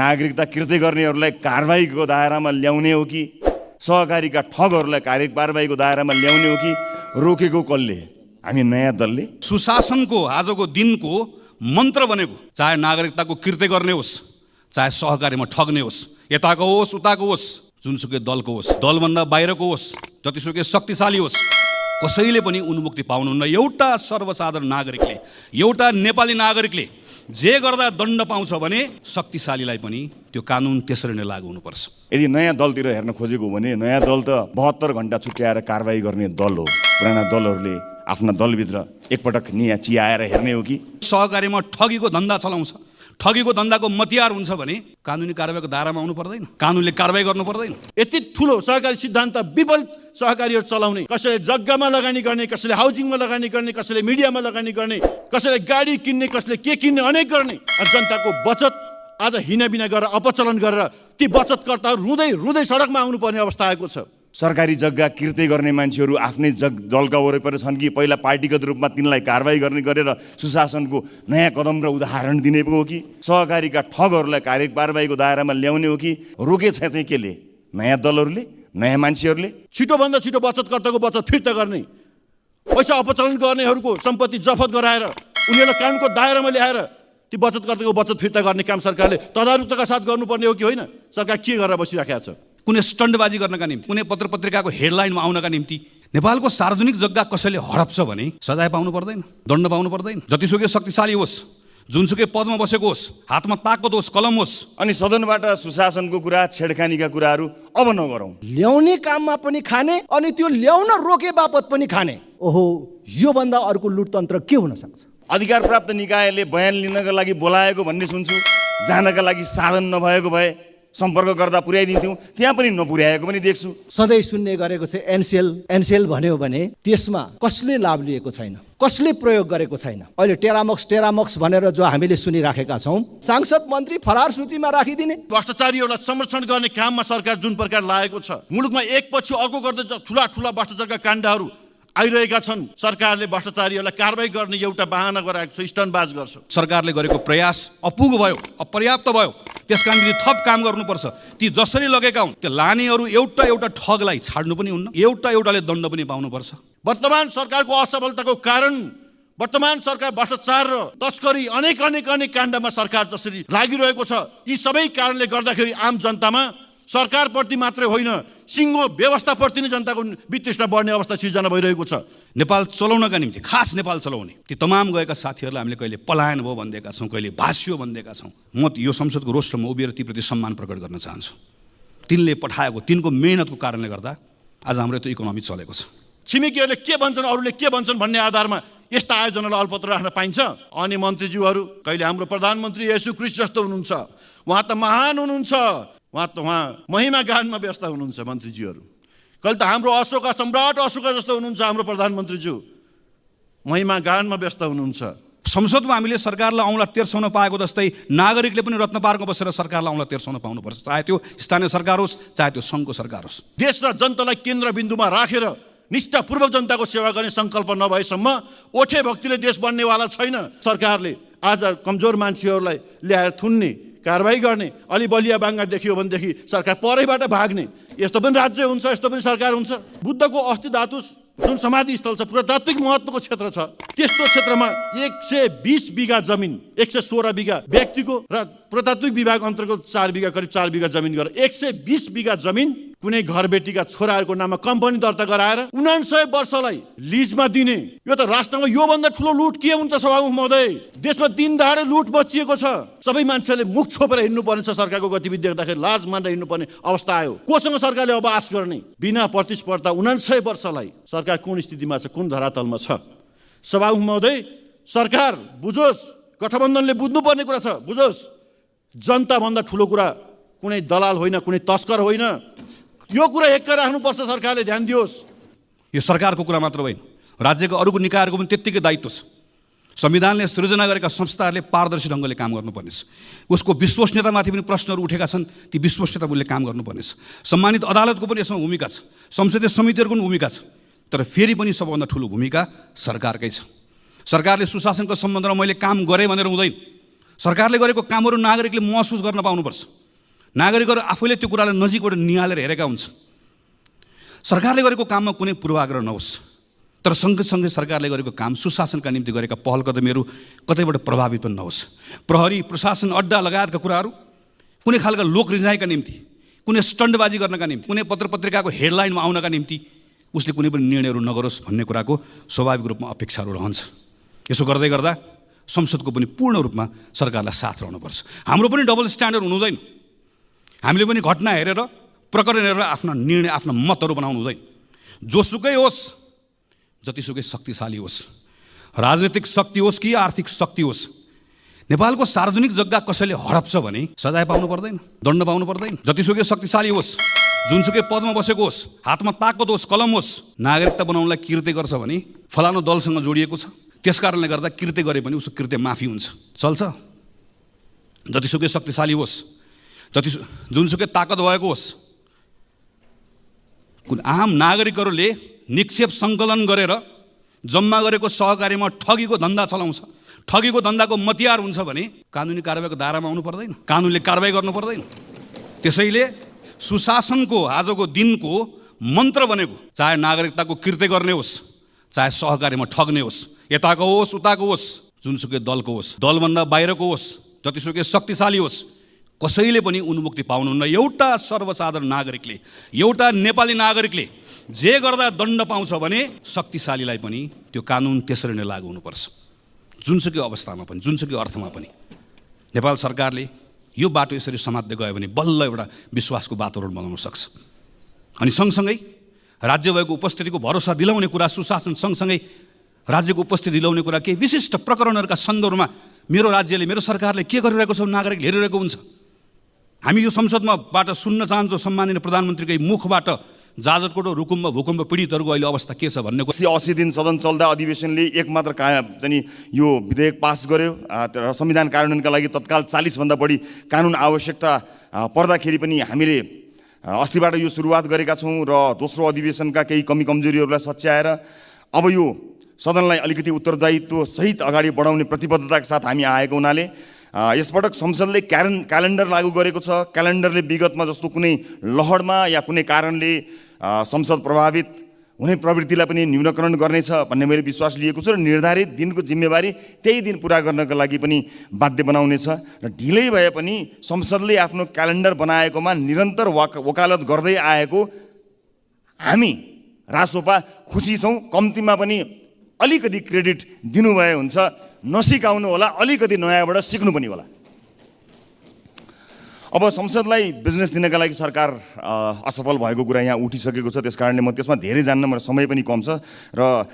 नागरिकता कृत्य गर्नेहरूलाई कारवाहीको दायरामा ल्याउने हो कि सहकारीका ठगहरूलाई कार्य कारवाहीको दायरामा ल्याउने हो कि रोकेको कसले हामी नयाँ दलले सुशासनको आजको दिनको मन्त्र बनेको चाहे नागरिकताको कृत्य गर्ने होस् चाहे सहकारीमा ठग्ने होस् यताको होस् उताको होस् जुनसुकै दलको होस् दलभन्दा बाहिरको होस् जतिसुकै शक्तिशाली होस् कसैले पनि उन्मुक्ति पाउनुहुन्न एउटा सर्वसाधारण नागरिकले एउटा नेपाली नागरिकले जे गर्दा दण्ड पाउँछ भने शक्तिशालीलाई पनि त्यो कानुन त्यसरी नै लागू हुनुपर्छ यदि नयाँ दलतिर हेर्न खोजेको भने नयाँ दल त बहत्तर घन्टा छुट्याएर कारवाही गर्ने दल हो पुराना दलहरूले आफ्ना दलभित्र एकपटक निया चियाएर हेर्ने हो कि सहकारीमा ठगीको धन्दा चलाउँछ ठगीको धन्दाको मतियार हुन्छ भने कानुनी कारवाहीको धारामा आउनु पर्दैन कानुनले कारवाही गर्नु पर्दैन यति ठुलो सहकारी सिद्धान्त विपरीत सहकारीहरू चलाउने कसैले जग्गामा लगानी गर्ने कसैले हाउसिङमा लगानी गर्ने कसैले मिडियामा लगानी गर्ने कसैले गाडी किन्ने कसैले के किन्ने अनेक गर्ने जनताको बचत आज हिनाबिना गरेर अपचलन गरेर ती बचतकर्ताहरू रुँदै रुँदै सडकमा आउनुपर्ने अवस्था आएको छ सरकारी जग्गा किर्ते गर्ने मान्छेहरू आफ्नै जग दलका वरिपरि छन् कि पहिला पार्टीगत रूपमा तिनलाई कारवाही गर्ने गरेर सुशासनको नयाँ कदम र उदाहरण दिने हो कि सहकारीका ठगहरूलाई कार्य कारवाहीको दायरामा ल्याउने हो कि रोके छ चाहिँ केले नयाँ दलहरूले नयाँ मान्छेहरूले छिटोभन्दा छिटो बचतकर्ताको बचत फिर्ता गर्ने पैसा अपचलन गर्नेहरूको सम्पत्ति जफत गराएर उनीहरूलाई कानुनको दायरामा ल्याएर ती बचतकर्ताको बचत फिर्ता गर्ने काम सरकारले तदारुकताका साथ गर्नुपर्ने हो कि होइन सरकार के गरेर बसिराखेको छ कुनै स्टन्डबाजी गर्नका निम्ति कुनै पत्र पत्रिकाको हेडलाइनमा आउनका निम्ति नेपालको सार्वजनिक जग्गा कसैले हडप्छ भने सजाय पाउनु पर्दैन दण्ड पाउनु पर्दैन जतिसुकै शक्तिशाली होस् जुनसुकै पदमा बसेको होस् हातमा ताकत होस् कलम होस् अनि सदनबाट सुशासनको कुरा छेडखानीका कुराहरू अब नगरौँ ल्याउने काममा पनि खाने अनि त्यो ल्याउन रोके बापत पनि खाने ओहो योभन्दा अर्को लुटतन्त्र के हुन सक्छ अधिकार प्राप्त निकायले बयान लिनका लागि बोलाएको भन्ने सुन्छु जानका लागि साधन नभएको भए सम्पर्क गर्दा पुर्याइदिन्थ्यौँ त्यहाँ पनि नपुर्याएको पनि देख्छु सधैँ सुन्ने गरेको चाहिँ एनसिएल एनसिएल भन्यो भने त्यसमा कसले लाभ लिएको छैन कसले प्रयोग गरेको छैन अहिले टेरामक्स टेरामक्स भनेर जो हामीले सुनिराखेका छौँ सांसद मन्त्री फरार सूचीमा राखिदिने भ्रष्टाचारीहरूलाई संरक्षण गर्ने काममा सरकार जुन प्रकार लागेको छ मुलुकमा एक पछि अर्को गर्दै ठुला ठुला भ्रष्टाचारका काण्डहरू आइरहेका छन् सरकारले भ्रष्टाचारीहरूलाई कारवाही गर्ने एउटा बाहना गराएको छ स्टनबाज गर्छ सरकारले गरेको प्रयास अपुग भयो अपर्याप्त भयो त्यस कारण थप काम गर्नुपर्छ ती जसरी लगेका हुन् त्यो लानेहरू एउटा एउटा ठगलाई छाड्नु पनि हुन्न एउटा एउटाले दण्ड पनि पाउनुपर्छ वर्तमान सरकारको असफलताको कारण वर्तमान सरकार भ्रष्टाचार र तस्करी अनेक अनेक अनेक काण्डमा सरकार जसरी लागिरहेको छ यी सबै कारणले गर्दाखेरि आम जनतामा सरकारप्रति मात्रै होइन सिङ्गो व्यवस्थाप्रति नै जनताको वितृष्णा बढ्ने अवस्था सिर्जना भइरहेको छ नेपाल चलाउनका निम्ति खास नेपाल चलाउने ती तमाम गएका साथीहरूलाई हामीले कहिले पलायन भयो भनिदिएका छौँ कहिले भाष्यो भनिदिएका छौँ म यो संसदको रोस्टरमा उभिएर तीप्रति सम्मान प्रकट गर्न चाहन्छु तिनले पठाएको तिनको मेहनतको कारणले गर्दा आज हाम्रो त्यो इकोनोमी चलेको छ छिमेकीहरूले के भन्छन् अरूले के भन्छन् भन्ने आधारमा यस्ता आयोजनालाई अल्पत्र राख्न पाइन्छ अनि मन्त्रीज्यूहरू कहिले हाम्रो प्रधानमन्त्री यसु क्रिस जस्तो हुनुहुन्छ उहाँ त महान हुनुहुन्छ उहाँ त उहाँ महिमा गानमा व्यस्त हुनुहुन्छ मन्त्रीज्यूहरू कहिले त हाम्रो अशोका सम्राट अशोका जस्तो हुनुहुन्छ हाम्रो प्रधानमन्त्रीज्यू महिमा गानमा व्यस्त हुनुहुन्छ संसदमा हामीले सरकारलाई औँला तेर्साउन पाएको जस्तै नागरिकले पनि रत्नपार्कमा बसेर सरकारलाई औँला तेर्साउन पाउनुपर्छ चाहे त्यो स्थानीय सरकार होस् चाहे त्यो सङ्घको सरकार होस् देश र जनतालाई केन्द्रबिन्दुमा राखेर निष्ठापूर्वक जनताको सेवा गर्ने सङ्कल्प नभएसम्म ओठे भक्तिले देश बन्नेवाला छैन सरकारले आज कमजोर मान्छेहरूलाई ल्याएर थुन्ने कारवाही गर्ने अलि बलिया बाङ्गा देखियो भनेदेखि सरकार परैबाट भाग्ने यस्तो पनि राज्य हुन्छ यस्तो पनि सरकार हुन्छ बुद्धको अस्थि धातु जुन समाधि स्थल छ पुरातात्विक महत्त्वको क्षेत्र छ त्यस्तो क्षेत्रमा एक सय बिस बिघा जमिन एक सय सोह्र बिघा व्यक्तिको र पुरातात्विक विभाग अन्तर्गत चार बिघा करिब चार बिघा जमिन गरेर एक सय बिस बिघा जमिन कुनै घरबेटीका छोराहरूको नाममा कम्पनी दर्ता गराएर उनान्सय वर्षलाई लिजमा दिने यो त राष्ट्रमा योभन्दा ठुलो लुट के हुन्छ सभामुख महोदय देशमा दिन दाडे लुट बचिएको छ सबै मान्छेले मुख छोपेर हिँड्नुपर्ने छ सरकारको गतिविधि देख्दाखेरि लाज मानेर हिँड्नुपर्ने अवस्था आयो कोसँग सरकारले अब आश गर्ने बिना प्रतिस्पर्धा उनान्सय वर्षलाई सरकार कुन स्थितिमा छ कुन धरातलमा छ सभामुख महोदय सरकार बुझोस् गठबन्धनले बुझ्नुपर्ने कुरा छ बुझोस् जनताभन्दा ठुलो कुरा कुनै दलाल होइन कुनै तस्कर होइन यो कुरा एक राख्नुपर्छ सरकारले ध्यान दियोस् यो सरकारको कुरा मात्र होइन राज्यको अरूको निकायहरूको पनि त्यत्तिकै दायित्व छ संविधानले सृजना गरेका संस्थाहरूले पारदर्शी ढङ्गले काम गर्नुपर्नेछ उसको विश्वसनीयतामाथि पनि प्रश्नहरू उठेका छन् ती विश्वसनीयता उसले काम गर्नुपर्नेछ सम्मानित अदालतको पनि यसमा भूमिका छ संसदीय समितिहरूको पनि भूमिका छ तर फेरि पनि सबभन्दा ठुलो भूमिका सरकारकै छ सरकारले सुशासनको सम्बन्धमा मैले काम गरेँ भनेर हुँदैन सरकारले गरेको कामहरू नागरिकले महसुस गर्न पाउनुपर्छ नागरिकहरू आफैले त्यो कुरालाई नजिकबाट निहालेर हेरेका हुन्छ सरकारले गरेको काममा कुनै पूर्वाग्रह नहोस् तर सँगसँगै सरकारले गरेको काम सुशासनका निम्ति गरेका पहल कदमीहरू कतैबाट प्रभावित पनि नहोस् प्रहरी प्रशासन अड्डा लगायतका कुराहरू कुनै खालका लोक रिजाइका निम्ति कुनै स्टन्डबाजी गर्नका निम्ति कुनै पत्र पत्रिकाको हेडलाइनमा आउनका निम्ति उसले कुनै पनि निर्णयहरू नगरोस् भन्ने कुराको स्वाभाविक रूपमा अपेक्षाहरू रहन्छ यसो गर्दै गर्दा संसदको पनि पूर्ण रूपमा सरकारलाई साथ रहनुपर्छ हाम्रो पनि डबल स्ट्यान्डर्ड हुनुहुँदैन हामीले पनि घटना हेरेर प्रकरण हेरेर आफ्ना निर्णय आफ्ना मतहरू बनाउनु हुँदैन जोसुकै होस् जतिसुकै शक्तिशाली होस् राजनैतिक शक्ति होस् कि आर्थिक शक्ति होस् नेपालको सार्वजनिक जग्गा कसैले हडप्छ भने सजाय पाउनु पर्दैन दण्ड पाउनु पर्दैन जतिसुकै शक्तिशाली होस् जुनसुकै पदमा बसेको होस् हातमा ताकत होस् कलम होस् नागरिकता बनाउनलाई कृत्य गर्छ भने फलानु दलसँग जोडिएको छ त्यस कारणले गर्दा कृत्य गरे पनि उसको कृत्य माफी हुन्छ चल्छ जतिसुकै शक्तिशाली होस् जति जुनसुकै ताकत भएको होस् कुन आम नागरिकहरूले निक्षेप सङ्कलन गरेर जम्मा गरेको सहकारीमा ठगीको धन्दा चलाउँछ ठगीको धन्दाको मतियार हुन्छ भने कानुनी कारवाहीको दायरामा आउनु पर्दैन कानुनले कारवाही गर्नु पर्दैन त्यसैले सुशासनको आजको दिनको मन्त्र भनेको चाहे नागरिकताको कृत्य गर्ने होस् चाहे सहकारीमा ठग्ने होस् यताको होस् उताको होस् जुनसुकै दलको होस् दलभन्दा बाहिरको होस् जतिसुकै शक्तिशाली होस् कसैले पनि उन्मुक्ति पाउनुहुन्न एउटा सर्वसाधारण नागरिकले एउटा नेपाली नागरिकले जे गर्दा दण्ड पाउँछ भने शक्तिशालीलाई पनि त्यो कानुन त्यसरी नै लागु हुनुपर्छ जुनसुकै अवस्थामा पनि जुनसुकै अर्थमा पनि नेपाल सरकारले यो बाटो यसरी समात्दै गयो भने बल्ल एउटा विश्वासको वातावरण बनाउन सक्छ अनि सँगसँगै राज्य भएको उपस्थितिको भरोसा दिलाउने कुरा सुशासन सँगसँगै राज्यको उपस्थिति दिलाउने कुरा केही विशिष्ट प्रकरणहरूका सन्दर्भमा मेरो राज्यले मेरो सरकारले के गरिरहेको छ नागरिकले हेरिरहेको हुन्छ हामी यो संसदमाबाट सुन्न चाहन्छौँ सम्मानित प्रधानमन्त्रीकै मुखबाट जाजरकोट रुकुम्ब भूकुम्ब पीडितहरूको अहिले अवस्था के छ भन्ने कुरा असी दिन सदन चल्दा अधिवेशनले एकमात्र मात्र का चाहिँ यो विधेयक पास गर्यो र संविधान कार्यान्वयनका लागि तत्काल चालिसभन्दा बढी कानुन आवश्यकता पर्दाखेरि पनि हामीले अस्तिबाट यो सुरुवात गरेका छौँ र दोस्रो अधिवेशनका केही कमी कमजोरीहरूलाई सच्याएर अब यो सदनलाई अलिकति उत्तरदायित्वसहित अगाडि बढाउने प्रतिबद्धताको साथ हामी आएको हुनाले यसपटक संसदले क्यारेन् क्यालेन्डर लागू गरेको छ क्यालेन्डरले विगतमा जस्तो कुनै लहरमा या कुनै कारणले संसद प्रभावित हुने प्रवृत्तिलाई पनि न्यूनकरण गर्नेछ भन्ने मैले विश्वास लिएको छु र निर्धारित दिनको जिम्मेवारी त्यही दिन पुरा गर्नको लागि पनि बाध्य बनाउनेछ र ढिलै भए पनि संसदले आफ्नो क्यालेन्डर बनाएकोमा निरन्तर वाक वकालत गर्दै आएको हामी रासोपा खुसी छौँ कम्तीमा पनि अलिकति क्रेडिट दिनुभए हुन्छ नसिकाउनु होला अलिकति नयाँबाट सिक्नु पनि होला अब संसदलाई बिजनेस दिनका लागि सरकार असफल भएको कुरा यहाँ उठिसकेको छ त्यस म त्यसमा धेरै जान्न मेरो समय पनि कम छ र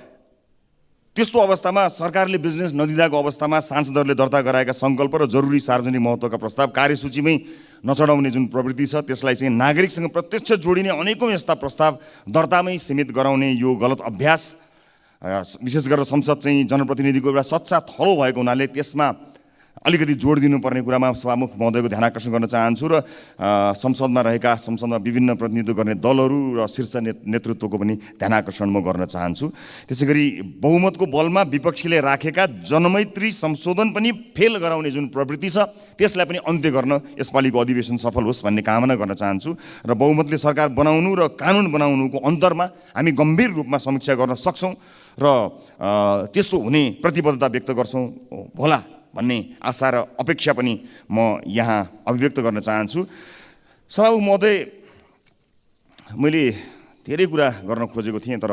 त्यस्तो अवस्थामा सरकारले बिजनेस नदिँदाको अवस्थामा सांसदहरूले दर्ता गराएका सङ्कल्प र जरुरी सार्वजनिक महत्त्वका प्रस्ताव कार्यसूचीमै नचढाउने जुन प्रवृत्ति छ त्यसलाई चाहिँ नागरिकसँग प्रत्यक्ष जोडिने अनेकौँ यस्ता प्रस्ताव दर्तामै सीमित गराउने यो गलत अभ्यास विशेष गरेर संसद चाहिँ जनप्रतिनिधिको एउटा सच्चा थलो भएको हुनाले त्यसमा अलिकति जोड दिनुपर्ने कुरामा सभामुख महोदयको ध्यान आकर्षण गर्न चाहन्छु र संसदमा रहेका संसदमा विभिन्न प्रतिनिधित्व गर्ने दलहरू र शीर्ष ने नेतृत्वको पनि ध्यान आकर्षण म गर्न चाहन्छु त्यसै गरी बहुमतको बलमा विपक्षीले राखेका जनमैत्री संशोधन पनि फेल गराउने जुन प्रवृत्ति छ त्यसलाई पनि अन्त्य गर्न यसपालिको अधिवेशन सफल होस् भन्ने कामना गर्न चाहन्छु र बहुमतले सरकार बनाउनु र कानुन बनाउनुको अन्तरमा हामी गम्भीर रूपमा समीक्षा गर्न सक्छौँ र त्यस्तो हुने प्रतिबद्धता व्यक्त गर्छौँ होला भन्ने आशा र अपेक्षा पनि म यहाँ अभिव्यक्त गर्न चाहन्छु सभामुख महोदय मैले धेरै कुरा गर्न खोजेको थिएँ तर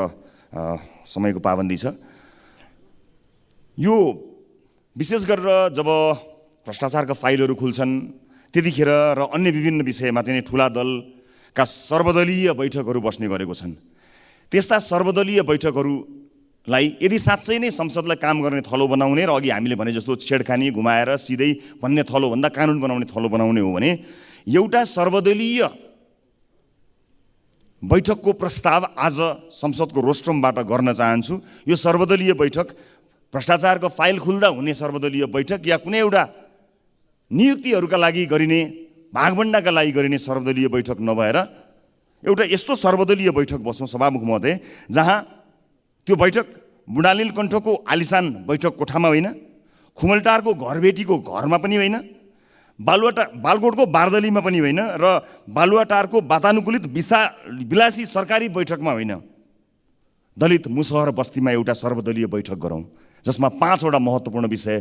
समयको पाबन्दी छ यो विशेष गरेर जब भ्रष्टाचारका फाइलहरू खुल्छन् त्यतिखेर र अन्य विभिन्न विषयमा चाहिँ ठुला दलका सर्वदलीय बैठकहरू बस्ने गरेको छन् त्यस्ता सर्वदलीय बैठकहरू लाई यदि साँच्चै नै संसदलाई काम गर्ने थलो बनाउने र अघि हामीले भने जस्तो छेडखानी घुमाएर सिधै भन्ने थलोभन्दा कानुन बनाउने थलो बनाउने हो भने एउटा सर्वदलीय बैठकको प्रस्ताव आज संसदको रोस्ट्रमबाट गर्न चाहन्छु यो सर्वदलीय बैठक भ्रष्टाचारको फाइल खुल्दा हुने सर्वदलीय बैठक या कुनै एउटा नियुक्तिहरूका लागि गरिने भागभन्डाका लागि गरिने सर्वदलीय बैठक नभएर एउटा यस्तो सर्वदलीय बैठक बसौँ सभामुख महोदय जहाँ त्यो बैठक बुढालिल कण्ठको आलिसान बैठक कोठामा होइन खुमलटारको घरबेटीको घरमा पनि होइन बालुवाटा बालकोटको बारदलीमा पनि होइन र बालुवाटारको वातानुकूलित विशा विलासी सरकारी बैठकमा होइन दलित मुसहर बस्तीमा एउटा सर्वदलीय बैठक गरौँ जसमा पाँचवटा महत्त्वपूर्ण विषय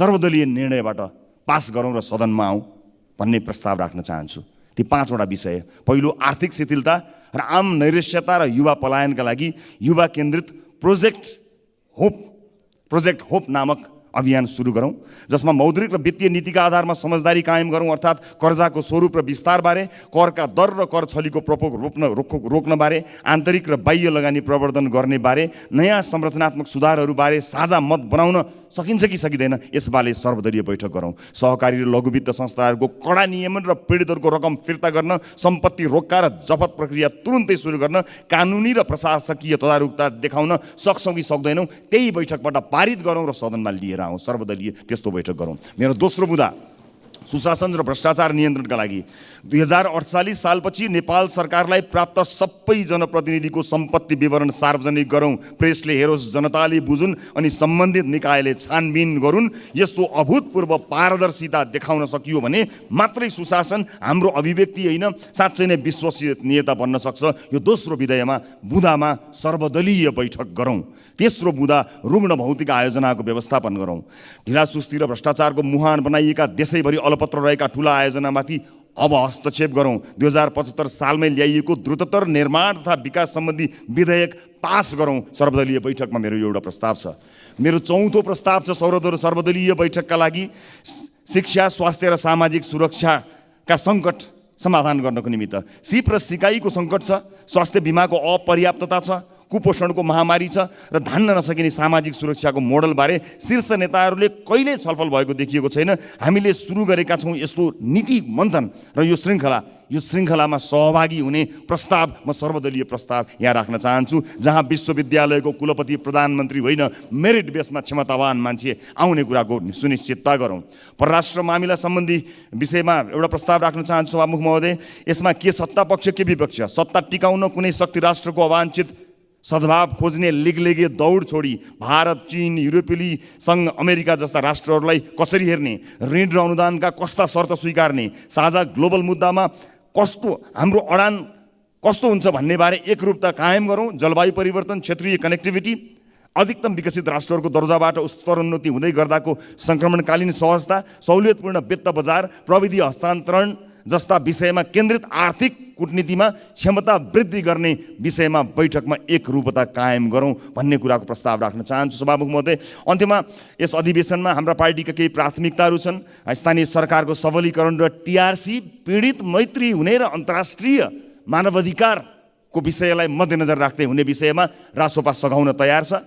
सर्वदलीय निर्णयबाट पास गरौँ र सदनमा आउँ भन्ने प्रस्ताव राख्न चाहन्छु ती पाँचवटा विषय पहिलो आर्थिक शिथिलता र आम नैरस्यता र युवा पलायनका लागि युवा केन्द्रित प्रोजेक्ट होप प्रोजेक्ट होप नामक अभियान सुरु गरौँ जसमा मौद्रिक र वित्तीय नीतिका आधारमा समझदारी कायम गरौँ अर्थात् कर्जाको स्वरूप र विस्तारबारे करका दर र कर छलीको प्रकोप रोप्न रोक रोक्नबारे आन्तरिक र बाह्य लगानी प्रवर्धन गर्नेबारे नयाँ संरचनात्मक सुधारहरूबारे साझा मत बनाउन सकिन्छ कि सकिँदैन यसबारे सर्वदलीय बैठक गरौँ सहकारी र लघुवित्त संस्थाहरूको कडा नियमन र पीडितहरूको रकम फिर्ता गर्न सम्पत्ति रोक्का र जफत प्रक्रिया तुरुन्तै सुरु गर्न कानुनी र प्रशासकीय तदारुकता देखाउन सक्छौँ कि सक्दैनौँ त्यही बैठकबाट पारित गरौँ र सदनमा लिएर आउँ सर्वदलीय त्यस्तो बैठक गरौँ मेरो दोस्रो मुद्दा सुशासन र भ्रष्टाचार नियन्त्रणका लागि दुई हजार अडचालिस सालपछि नेपाल सरकारलाई प्राप्त सबै जनप्रतिनिधिको सम्पत्ति विवरण सार्वजनिक गरौँ प्रेसले हेरोस् जनताले बुझुन् अनि सम्बन्धित निकायले छानबिन गरून् यस्तो अभूतपूर्व पारदर्शिता देखाउन सकियो भने मात्रै सुशासन हाम्रो अभिव्यक्ति होइन साँच्चै नै विश्वसनीयता बन्न सक्छ यो दोस्रो विधेयमा बुधामा सर्वदलीय बैठक गरौँ तेस्रो बुधा रुग्ण भौतिक आयोजनाको व्यवस्थापन गरौँ ढिला सुस्ती र भ्रष्टाचारको मुहान बनाइएका देशैभरि अल पत्र रहेका ठुला आयोजनामाथि अब हस्तक्षेप गरौँ दुई हजार पचहत्तर सालमै ल्याइएको द्रुततर निर्माण तथा विकास सम्बन्धी विधेयक पास गरौँ सर्वदलीय बैठकमा मेरो एउटा प्रस्ताव छ मेरो चौथो प्रस्ताव छ सर्वदल सर्वदलीय बैठकका लागि शिक्षा स्वास्थ्य र सामाजिक सुरक्षाका सङ्कट समाधान गर्नको निमित्त सिप र सिकाइको सङ्कट छ स्वास्थ्य बिमाको अपर्याप्तता छ कुपोषणको महामारी छ र धान्न नसकिने सामाजिक सुरक्षाको मोडलबारे शीर्ष नेताहरूले कहिले छलफल भएको देखिएको छैन हामीले सुरु गरेका छौँ यस्तो नीति मन्थन र यो श्रृङ्खला यो श्रृङ्खलामा सहभागी हुने प्रस्ताव म सर्वदलीय प्रस्ताव यहाँ राख्न चाहन्छु जहाँ विश्वविद्यालयको कुलपति प्रधानमन्त्री होइन मेरिट बेसमा क्षमतावान मान्छे आउने कुराको सुनिश्चितता गरौँ परराष्ट्र मामिला सम्बन्धी विषयमा एउटा प्रस्ताव राख्न चाहन्छु सभामुख महोदय यसमा के सत्ता पक्ष के विपक्ष सत्ता टिकाउन कुनै शक्ति राष्ट्रको अवाञ्छित सद्भाव खोज्ने लिगलेगे दौड छोडी भारत चिन युरोपेली सङ्घ अमेरिका जस्ता राष्ट्रहरूलाई कसरी हेर्ने ऋण र अनुदानका कस्ता शर्त स्वीकार्ने साझा ग्लोबल मुद्दामा कस्तो हाम्रो अडान कस्तो हुन्छ भन्ने बारे एकरूपता कायम गरौँ जलवायु परिवर्तन क्षेत्रीय कनेक्टिभिटी अधिकतम विकसित राष्ट्रहरूको दर्जाबाट स्तरोन्नति हुँदै गर्दाको सङ्क्रमणकालीन सहजता सहुलियतपूर्ण वित्त बजार प्रविधि हस्तान्तरण जस्ता विषयमा केन्द्रित आर्थिक कुटनीतिमा क्षमता वृद्धि गर्ने विषयमा बैठकमा एकरूपता कायम गरौँ भन्ने कुराको प्रस्ताव राख्न चाहन्छु सभामुख महोदय अन्त्यमा यस अधिवेशनमा हाम्रा पार्टीका केही प्राथमिकताहरू छन् स्थानीय सरकारको सबलीकरण र टिआरसी पीडित मैत्री हुने र अन्तर्राष्ट्रिय मानवाधिकारको विषयलाई मध्यनजर राख्दै हुने विषयमा रासोपा सघाउन तयार छ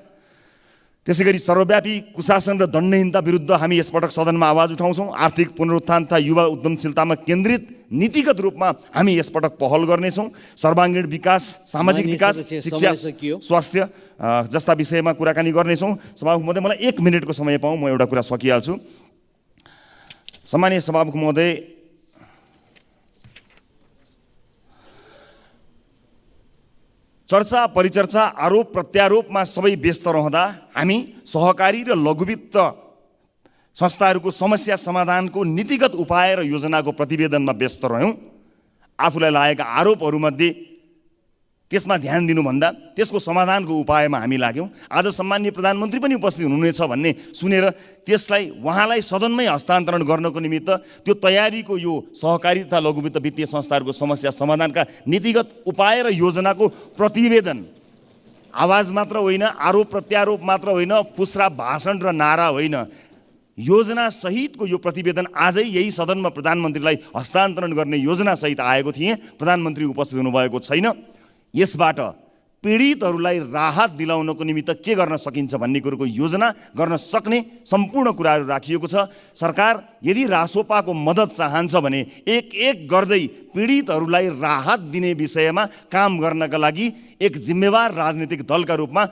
त्यसै गरी सर्वव्यापी कुशासन र दण्डहीनता विरुद्ध हामी यसपटक सदनमा आवाज उठाउँछौँ आर्थिक पुनरुत्थान तथा युवा उद्यमशीलतामा केन्द्रित नीतिगत रूपमा हामी यसपटक पहल गर्नेछौँ सर्वाङ्गीण विकास सामाजिक विकास शिक्षा स्वास्थ्य जस्ता विषयमा कुराकानी गर्नेछौँ सभामुख महोदय मलाई एक मिनटको समय पाउँ म एउटा कुरा सकिहाल्छु सामान्य सभामुख महोदय चर्चा परिचर्चा आरोप प्रत्यारोपमा सबै व्यस्त रहँदा हामी सहकारी र लघुवित्त संस्थाहरूको समस्या समाधानको नीतिगत उपाय र योजनाको प्रतिवेदनमा व्यस्त रह्यौँ आफूलाई लागेका आरोपहरूमध्ये त्यसमा ध्यान दिनुभन्दा त्यसको समाधानको उपायमा हामी लाग्यौँ आज सम्मान्य प्रधानमन्त्री पनि उपस्थित हुनुहुनेछ भन्ने सुनेर त्यसलाई उहाँलाई सदनमै हस्तान्तरण गर्नको निमित्त त्यो तयारीको यो सहकारी तथा लघुवित्त वित्तीय संस्थाहरूको समस्या समाधानका नीतिगत उपाय र योजनाको प्रतिवेदन आवाज मात्र होइन आरोप प्रत्यारोप मात्र होइन फुस्रा भाषण र नारा होइन योजना सहितको यो प्रतिवेदन आजै यही सदनमा प्रधानमन्त्रीलाई हस्तान्तरण गर्ने योजनासहित आएको थिएँ प्रधानमन्त्री उपस्थित हुनुभएको छैन यसबाट पीडितहरूलाई राहत दिलाउनको निमित्त के गर्न सकिन्छ भन्ने कुरोको योजना गर्न सक्ने सम्पूर्ण कुराहरू राखिएको छ सरकार यदि रासोपाको मद्दत चाहन्छ भने एक एक गर्दै पीडितहरूलाई राहत दिने विषयमा काम गर्नका लागि एक जिम्मेवार राजनीतिक दलका रूपमा